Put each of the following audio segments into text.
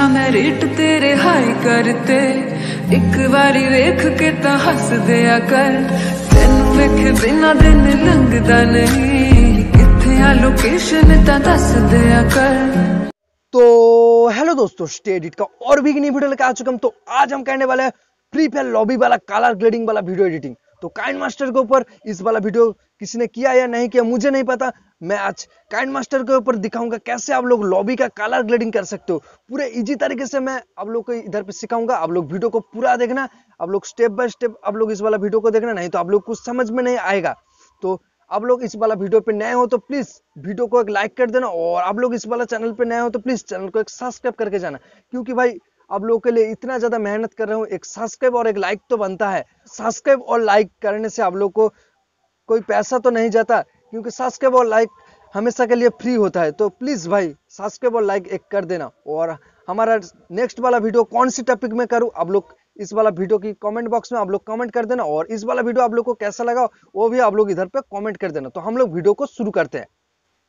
ਨਾ ਮੈਂ ਰੇਟ ਤੇਰੇ ਹਾਈ ਕਰਤੇ ਇੱਕ ਵਾਰੀ ਵੇਖ ਕੇ ਤਾਂ ਹੱਸ ਦਿਆ ਕਰ ਤੈਨੂੰ ਵੇਖ ਬਿਨਾ ਦਿਨ ਲੰਘਦਾ ਨਹੀਂ ਕਿੱਥੇ ਆ ਲੋਕੇਸ਼ਨ ਤਾਂ ਦੱਸ ਦਿਆ ਕਰ तो हेलो दोस्तों स्टे एडिट का और भी नई वीडियो लेकर आ चुका हम तो आज हम करने वाले हैं फ्री लॉबी वाला कलर ग्रेडिंग वाला वीडियो एडिटिंग तो काइन मास्टर के ऊपर इस वाला वीडियो किसी ने किया या नहीं किया मुझे नहीं पता मैं आज काइन मास्टर के ऊपर दिखाऊंगा कैसे आप लोग लॉबी का कलर ग्रेडिंग कर सकते हो पूरे इजी तरीके से मैं आप लोग को इधर पे सिखाऊंगा आप लोग वीडियो को पूरा देखना आप लोग स्टेप बाय स्टेप आप लोग इस वाला वीडियो को देखना नहीं तो आप लोग कुछ समझ में नहीं आएगा तो आप लोग इस वाला वीडियो पे नए हो तो प्लीज वीडियो को एक लाइक कर देना और आप लोग इस वाला चैनल पे नए हो तो प्लीज चैनल को एक सब्सक्राइब करके जाना क्योंकि भाई आप लोगों के लिए इतना ज़्यादा मेहनत कर रहा हूँ एक सब्सक्राइब और एक लाइक तो बनता है सब्सक्राइब और लाइक करने से आप लोग को कोई पैसा तो नहीं जाता क्योंकि सब्सक्राइब और लाइक हमेशा के लिए फ्री होता है तो प्लीज़ भाई सब्सक्राइब और लाइक एक कर देना और हमारा नेक्स्ट वाला वीडियो कौन सी टॉपिक में करूँ आप लोग इस वाला वीडियो की कमेंट बॉक्स में आप लोग कमेंट कर देना और इस वाला वीडियो आप लोग को कैसा लगा वो भी आप लोग इधर पे कमेंट कर देना तो हम लोग वीडियो को शुरू करते हैं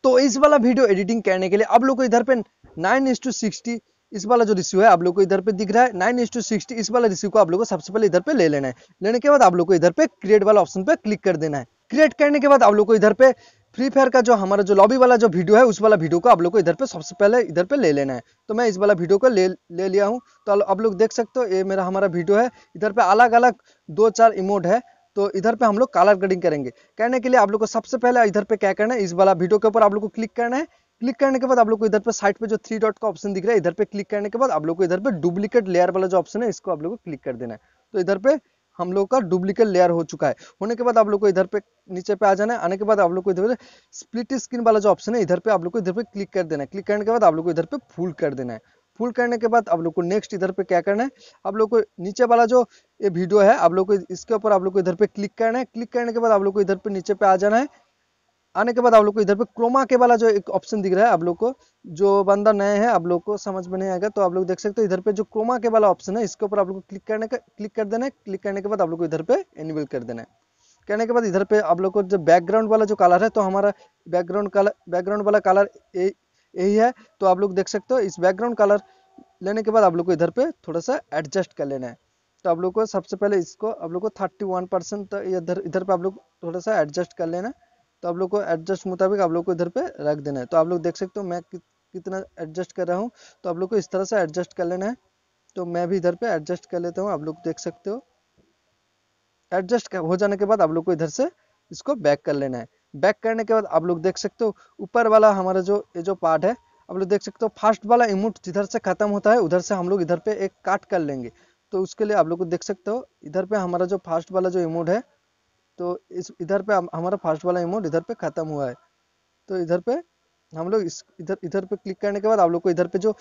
तो इस वाला वीडियो एडिटिंग करने के लिए आप लोग को इधर पे नाइन इंस टू सिक्सटी इस वाला जो रिस्यू है आप लोग को इधर पे दिख रहा है नाइन इंस टू सिक्सटी इस वाला रिस्यू को आप लोग को सबसे पहले इधर पे ले लेना है लेने के बाद आप लोग को इधर पे क्रिएट वाला ऑप्शन पे क्लिक कर देना है क्रिएट करने के बाद आप लोग को इधर पे फ्री फायर का जो हमारा जो लॉबी वाला जो वीडियो है उस वाला वीडियो को आप लोग को इधर पे सबसे पहले इधर पे ले लेना है तो मैं इस वाला वीडियो को ले ले लिया हूँ तो आप लोग देख सकते हो ये मेरा हमारा वीडियो है इधर पे अलग अलग दो चार इमोट है तो इधर पे हम लोग कलर ग्रेडिंग करेंगे करने के लिए आप लोग को सबसे पहले इधर पे क्या करना है इस वाला वीडियो के ऊपर आप लोग को क्लिक करना है क्लिक करने के बाद आप लोग को इधर पर साइड पे जो थ्री डॉट का ऑप्शन दिख रहा है इधर पे क्लिक करने के बाद आप लोग को इधर पे डुप्लीकेट लेयर वाला जो ऑप्शन है इसको आप लोग को क्लिक कर देना है तो इधर पे हम लोग का डुप्लीकेट लेयर हो चुका है होने के बाद आप लोग को इधर पे नीचे पे आ जाना है आने के बाद आप लोग को इधर पे स्प्लिट स्क्रीन वाला जो ऑप्शन है इधर पे आप लोग को इधर पे क्लिक कर देना है क्लिक करने के बाद आप लोग को इधर पे फुल कर देना है फुल करने के बाद आप लोग को नेक्स्ट इधर पे क्या करना है आप लोग को नीचे वाला जो ये वीडियो है आप लोग को इसके ऊपर आप लोग को इधर पे क्लिक करना है क्लिक करने के बाद आप लोग को इधर पे नीचे पे आ जाना है आने के बाद आप लोग को इधर पे क्रोमा के वाला जो एक ऑप्शन दिख रहा है आप लोग को जो बंदा नए हैं आप लोग को समझ में नहीं आएगा तो आप लोग देख सकते हो इधर पे जो क्रोमा के वाला ऑप्शन है इसके ऊपर आप लोग को क्लिक करने का क्लिक कर देना है क्लिक करने के बाद आप लोग को इधर पे एनिबल कर देना है करने के बाद इधर पे आप लोग को जो बैकग्राउंड वाला जो कलर है तो हमारा बैकग्राउंड कलर बैकग्राउंड वाला कलर यही है तो आप लोग देख सकते हो इस बैकग्राउंड कलर लेने के बाद आप लोग को इधर पे थोड़ा सा एडजस्ट कर लेना है तो आप लोग को सबसे पहले इसको आप लोग को थर्टी वन परसेंट इधर इधर पे आप लोग थोड़ा सा एडजस्ट कर लेना है तो आप लोग को एडजस्ट मुताबिक आप लोग को इधर पे रख देना है तो आप लोग देख सकते हो मैं कितना एडजस्ट कर रहा हूँ तो आप लोग को इस तरह से एडजस्ट कर लेना है तो मैं भी इधर पे एडजस्ट कर लेता हूँ आप लोग देख सकते हो एडजस्ट हो जाने के बाद आप लोग को इधर से इसको बैक कर लेना है बैक करने के बाद आप लोग देख सकते हो ऊपर वाला हमारा जो ये जो पार्ट है आप लोग देख सकते हो फर्स्ट वाला इमोट जिधर से खत्म होता है उधर से हम लोग इधर पे एक काट कर लेंगे तो उसके लिए आप लोग को देख सकते हो इधर पे हमारा जो फास्ट वाला जो इमोट है तो इस इधर पे हमारा फर्स्ट वाला इमोट इधर पे ख़त्म हुआ है तो इधर पे हम लोग इस इधर इधर पे क्लिक करने के बाद आप लोग को इधर पे जो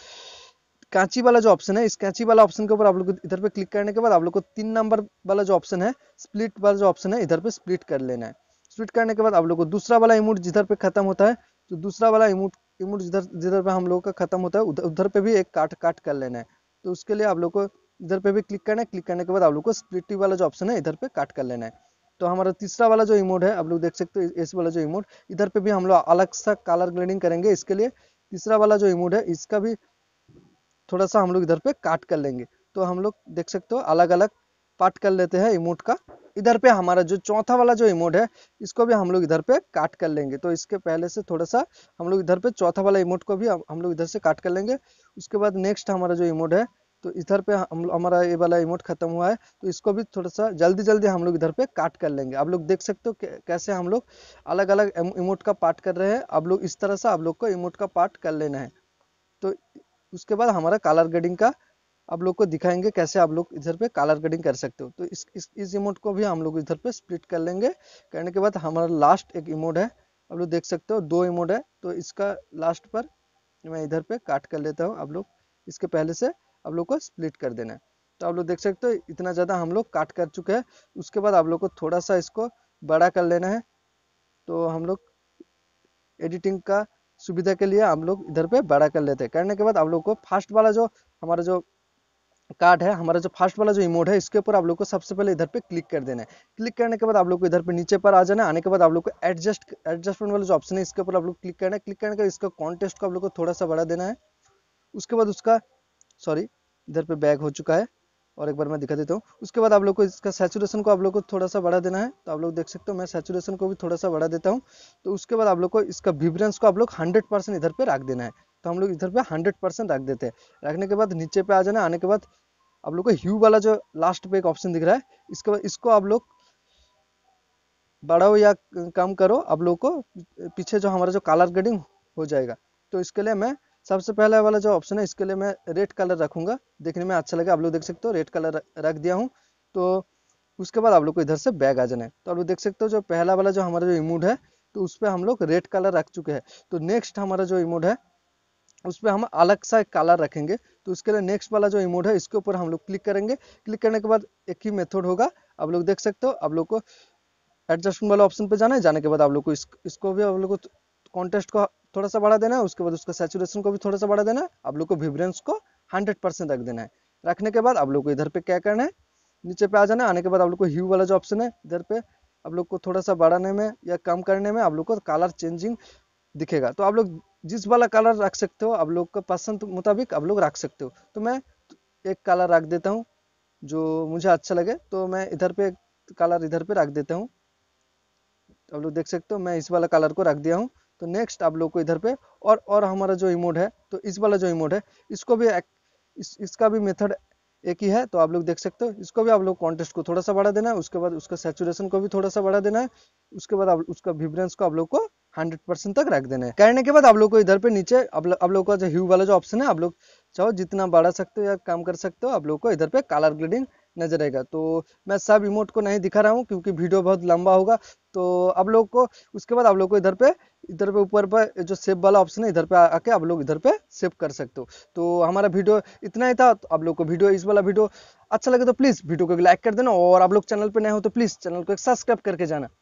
कांची वाला जो ऑप्शन है इस कांची वाला ऑप्शन के ऊपर आप लोग इधर पे क्लिक करने के बाद आप लोग को तीन नंबर वाला जो ऑप्शन है स्प्लिट वाला जो ऑप्शन है इधर पे स्प्लिट कर लेना है स्प्लिट करने के बाद आप लोग को दूसरा वाला इमोट जिधर पे खत्म होता है तो दूसरा वाला इमोट इमोट जिधर जिधर पे हम लोग का खत्म होता है उधर उधर पे भी एक काट काट कर लेना है तो उसके लिए आप लोग को इधर पे भी क्लिक करना है क्लिक करने के बाद आप लोग को स्प्लिट वाला जो ऑप्शन है इधर पे काट कर लेना है तो हमारा तीसरा वाला जो इमोड है आप लोग देख सकते हो इस वाला जो इमोड इधर पे भी हम लोग अलग सा कलर ग्रेडिंग करेंगे इसके लिए तीसरा वाला जो इमोड है इसका भी थोड़ा सा हम लोग इधर पे काट कर लेंगे तो हम लोग देख सकते हो अलग अलग पार्ट कर लेते हैं इमोट का इधर पे हमारा जो चौथा वाला जो इमोट है इसको भी हम लोग इधर पे काट कर लेंगे तो इसके पहले से थोड़ा सा हम लोग इधर पे चौथा वाला इमोट को भी हम लोग इधर से काट कर लेंगे उसके बाद नेक्स्ट हमारा जो इमोट है तो इधर पे हम हमारा ये वाला इमोट खत्म हुआ है तो इसको भी थोड़ा सा जल्दी जल्दी हम लोग इधर पे काट कर लेंगे आप लोग देख सकते हो कैसे हम लोग अलग अलग इमोट का पार्ट कर रहे हैं आप लोग इस तरह से आप लोग को इमोट का पार्ट कर लेना है तो उसके बाद हमारा कलर ग्रेडिंग का आप लोग को दिखाएंगे कैसे आप लोग इधर पे कलर ग्रेडिंग कर सकते हो तो इस इस, इस इमोट को भी हम लोग इधर पे स्प्लिट कर लेंगे करने के बाद हमारा लास्ट एक इमोट है आप लोग देख सकते हो दो इमोट है तो इसका लास्ट पर मैं इधर पे काट कर लेता हूँ आप लोग इसके पहले से आप लोग को स्प्लिट कर देना है तो आप लोग देख सकते हो इतना ज़्यादा हम लोग काट कर चुके हैं उसके बाद आप लोग को थोड़ा सा इसको बड़ा कर लेना है तो हम लोग एडिटिंग का सुविधा के लिए हम लोग इधर पे बड़ा कर लेते हैं करने के बाद आप लोग को फास्ट वाला जो हमारा जो कार्ड है हमारा जो फास्ट वाला जो इमोड है इसके ऊपर आप लोग को सबसे पहले इधर पे क्लिक कर देना है क्लिक करने के बाद आप लोग को इधर पे नीचे पर आ जाना आने के बाद आप लोग को एडजस्ट एडजस्टमेंट वाला जो ऑप्शन है इसके ऊपर आप लोग क्लिक करना है क्लिक करने के बाद इसका कॉन्टेस्ट को आप लोग को थोड़ा सा बढ़ा देना है उसके बाद उसका सॉरी इधर पे बैग हो चुका है और एक बार मैं दिखा देता हूँ उसके बाद आप लोग को इसका सैचुरेशन को आप लोग को थोड़ा सा बढ़ा देना है तो आप लोग देख सकते हो मैं सेचुरेशन को भी थोड़ा सा बढ़ा देता हूँ तो उसके बाद आप लोग को इसका विवरेंस को आप लोग हंड्रेड परसेंट इधर पे रख देना है तो हम लोग इधर पे हंड्रेड परसेंट रख देते हैं रखने के बाद नीचे पे आ जाना आने के बाद आप लोग को ह्यू वाला जो लास्ट पे एक ऑप्शन दिख रहा है इसके बाद इसको आप लोग बढ़ाओ या कम करो आप लोग को पीछे जो हमारा जो कलर ग्रेडिंग हो जाएगा तो इसके लिए मैं सबसे पहला वाला जो ऑप्शन है इसके लिए मैं रेड कलर रखूंगा देखने में अच्छा लगा आप लोग देख सकते हो रेड कलर रख दिया हूँ तो उसके बाद आप लोग को इधर से बैग आ जाना है तो आप लोग देख सकते हो जो पहला वाला जो हमारा जो इमोड है तो उस पर हम लोग रेड कलर रख चुके हैं तो नेक्स्ट हमारा जो इमोड है उस पर हम अलग सा कलर रखेंगे तो उसके लिए नेक्स्ट वाला जो इमोड है इसके ऊपर हम लोग क्लिक करेंगे क्लिक करने के बाद एक ही मेथड होगा आप लोग देख सकते हो आप लोग को एडजस्टमेंट वाला ऑप्शन पे जाना है जाने के बाद आप लोग को इस, इसको भी आप लोग को कॉन्टेस्ट को थोड़ा सा बढ़ा देना है उसके बाद उसका सेचुरेशन को भी थोड़ा सा बढ़ा देना है आप लोग को विब्रेंस को हंड्रेड परसेंट रख देना है रखने के बाद आप लोग को इधर पे क्या करना है नीचे पे आ जाना आने के बाद आप लोग को ह्यू वाला जो ऑप्शन है इधर पे आप लोग को थोड़ा सा बढ़ाने में या कम करने में आप लोग को कलर चेंजिंग दिखेगा तो आप लोग जिस वाला कलर रख सकते हो आप लोग का पसंद मुताबिक आप लोग रख सकते हो तो मैं एक कलर रख देता हूँ जो मुझे अच्छा लगे तो मैं इधर पे कलर इधर पे रख देता हूँ आप लोग देख सकते हो मैं इस वाला कलर को रख दिया हूँ तो नेक्स्ट आप लोग को इधर पे और और हमारा जो इमोड है तो इस वाला जो इमोड है इसको भी इस, इसका भी मेथड एक ही है तो आप लोग देख सकते हो इसको भी आप लोग कॉन्टेस्ट को थोड़ा सा बढ़ा देना है उसके बाद उसका सेचुरेशन को भी थोड़ा सा बढ़ा देना है उसके बाद आप उसका विवरेंस को आप लोग को 100 परसेंट तक रख देना है करने के बाद आप लोग को इधर पे नीचे आप लोग का जो ह्यू वाला जो ऑप्शन है आप लोग चाहो जितना बढ़ा सकते हो या काम कर सकते हो आप लोग को इधर पे कलर ग्रेडिंग नजर आएगा तो मैं सब इमोट को नहीं दिखा रहा हूँ क्योंकि वीडियो बहुत लंबा होगा तो आप लोग को उसके बाद आप लोग को इधर पे इधर पे ऊपर पर जो सेव वाला ऑप्शन है इधर पे आके आप लोग इधर पे सेव कर सकते हो तो हमारा वीडियो इतना ही था तो आप लोग को वीडियो इस वाला वीडियो अच्छा लगे तो प्लीज़ वीडियो को लाइक कर देना और आप लोग चैनल पर नए हो तो प्लीज़ चैनल को एक सब्सक्राइब करके जाना